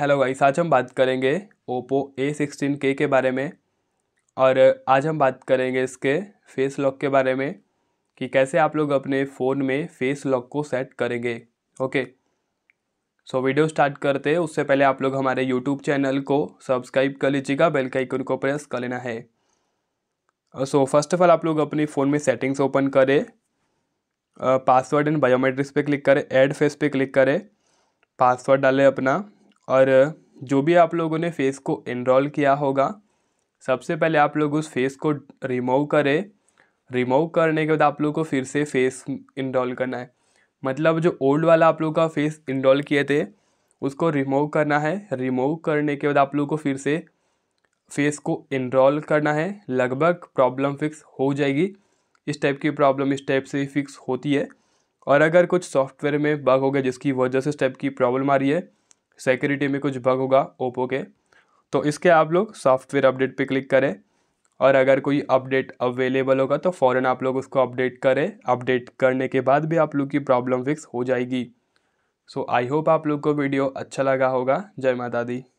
hello guys आज हम बात करेंगे ओप्पो ए सिक्सटीन के के बारे में और आज हम बात करेंगे इसके फेस लॉक के बारे में कि कैसे आप लोग अपने फ़ोन में फेस लॉक को सेट करेंगे ओके सो वीडियो स्टार्ट करते हैं उससे पहले आप लोग हमारे यूट्यूब चैनल को सब्सक्राइब कर लीजिएगा बेल का आइकन को प्रेस कर लेना है सो फर्स्ट ऑफ ऑल आप लोग अपने फ़ोन में सेटिंग्स ओपन करें पासवर्ड एंड बायोमेट्रिक्स पे क्लिक करें ऐड फेस पे क्लिक करें पासवर्ड डालें अपना और जो भी आप लोगों ने फेस को इनरोल किया होगा सबसे पहले आप लोग उस फेस को रिमूव करें रिमूव करने के बाद आप लोग को फिर से फेस इनरोल करना है मतलब जो ओल्ड वाला आप लोग का फेस इनरोल किए थे उसको रिमूव करना है रिमूव करने के बाद आप लोग को फिर से फेस को इनरोल करना है लगभग प्रॉब्लम फिक्स हो जाएगी इस टाइप की प्रॉब्लम इस टाइप से फिक्स होती है और अगर कुछ सॉफ्टवेयर में बग हो गया जिसकी वजह से इस टाइप की प्रॉब्लम आ रही है सिक्योरिटी में कुछ बग होगा ओप्पो के तो इसके आप लोग सॉफ्टवेयर अपडेट पे क्लिक करें और अगर कोई अपडेट अवेलेबल होगा तो फ़ौरन आप लोग उसको अपडेट करें अपडेट करने के बाद भी आप लोग की प्रॉब्लम फिक्स हो जाएगी सो आई होप आप लोग को वीडियो अच्छा लगा होगा जय माता दी